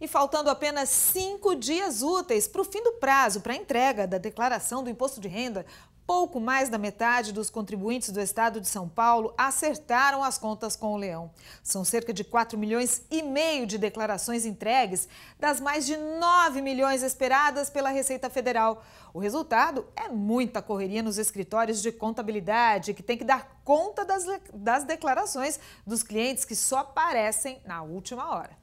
E faltando apenas cinco dias úteis para o fim do prazo para a entrega da declaração do imposto de renda, pouco mais da metade dos contribuintes do estado de São Paulo acertaram as contas com o Leão. São cerca de 4 milhões e meio de declarações entregues, das mais de 9 milhões esperadas pela Receita Federal. O resultado é muita correria nos escritórios de contabilidade, que tem que dar conta das, das declarações dos clientes que só aparecem na última hora.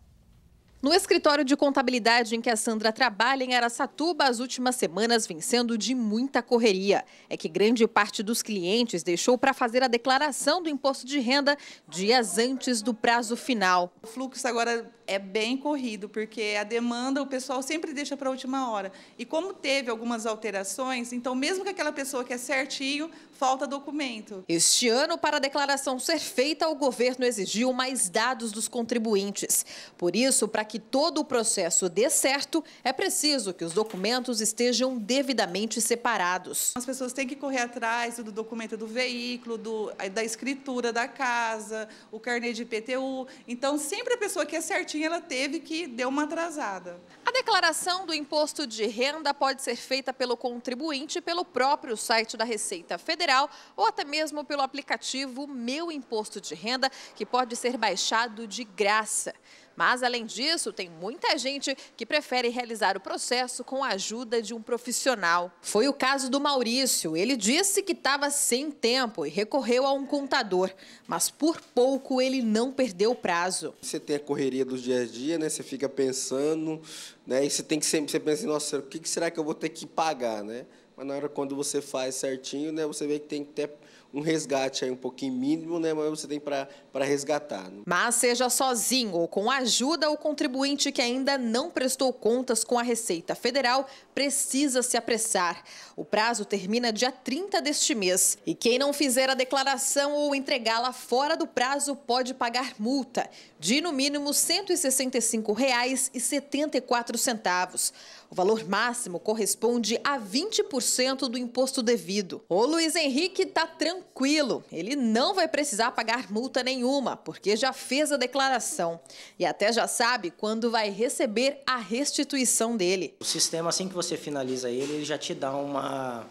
No escritório de contabilidade em que a Sandra trabalha em Aracatuba, as últimas semanas vem sendo de muita correria. É que grande parte dos clientes deixou para fazer a declaração do imposto de renda dias antes do prazo final. O fluxo agora é bem corrido, porque a demanda o pessoal sempre deixa para a última hora. E como teve algumas alterações, então mesmo que aquela pessoa que é certinho, falta documento. Este ano, para a declaração ser feita, o governo exigiu mais dados dos contribuintes. Por isso, para que que todo o processo dê certo, é preciso que os documentos estejam devidamente separados. As pessoas têm que correr atrás do documento do veículo, do, da escritura da casa, o carnê de IPTU. Então, sempre a pessoa que é certinha, ela teve que deu uma atrasada. A declaração do imposto de renda pode ser feita pelo contribuinte pelo próprio site da Receita Federal ou até mesmo pelo aplicativo Meu Imposto de Renda, que pode ser baixado de graça. Mas, além disso, tem muita gente que prefere realizar o processo com a ajuda de um profissional. Foi o caso do Maurício. Ele disse que estava sem tempo e recorreu a um contador, mas por pouco ele não perdeu o prazo. Você tem a correria dos dia a dia, né? Você fica pensando, né? E você tem que sempre você pensa, assim, nossa, o que será que eu vou ter que pagar, né? Mas na hora quando você faz certinho, né, você vê que tem que ter um resgate aí um pouquinho mínimo, né? Mas você tem para resgatar. Mas seja sozinho ou com ajuda, o contribuinte que ainda não prestou contas com a Receita Federal precisa se apressar. O prazo termina dia 30 deste mês. E quem não fizer a declaração ou entregá-la fora do prazo pode pagar multa de no mínimo R$ 165,74. O valor máximo corresponde a 20% do imposto devido. O Luiz Henrique está tranquilo tranquilo, ele não vai precisar pagar multa nenhuma, porque já fez a declaração e até já sabe quando vai receber a restituição dele. O sistema, assim que você finaliza ele, ele já te dá uma,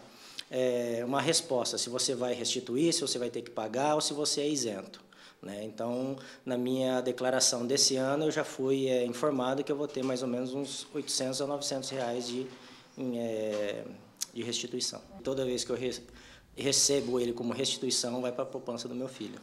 é, uma resposta, se você vai restituir, se você vai ter que pagar ou se você é isento. Né? Então, na minha declaração desse ano, eu já fui é, informado que eu vou ter mais ou menos uns 800 a 900 reais de, em, é, de restituição. Toda vez que eu recebo ele como restituição, vai para a poupança do meu filho.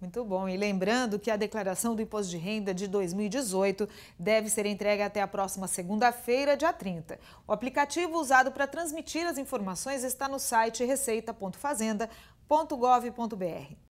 Muito bom. E lembrando que a declaração do imposto de renda de 2018 deve ser entregue até a próxima segunda-feira, dia 30. O aplicativo usado para transmitir as informações está no site receita.fazenda.gov.br.